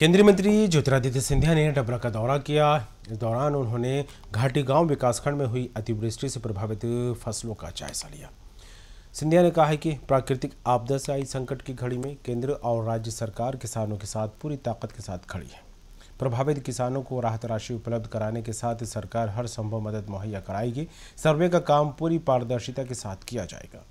केंद्रीय मंत्री ज्योतिरादित्य सिंधिया ने डबरा का दौरा किया इस दौरान उन्होंने घाटी गांव विकासखंड में हुई अतिवृष्टि से प्रभावित फसलों का जायजा लिया सिंधिया ने कहा है कि प्राकृतिक आपदा से आई संकट की घड़ी में केंद्र और राज्य सरकार किसानों के साथ पूरी ताकत के साथ खड़ी है प्रभावित किसानों को राहत राशि उपलब्ध कराने के साथ सरकार हर संभव मदद मुहैया कराएगी सर्वे का काम पूरी पारदर्शिता के साथ किया जाएगा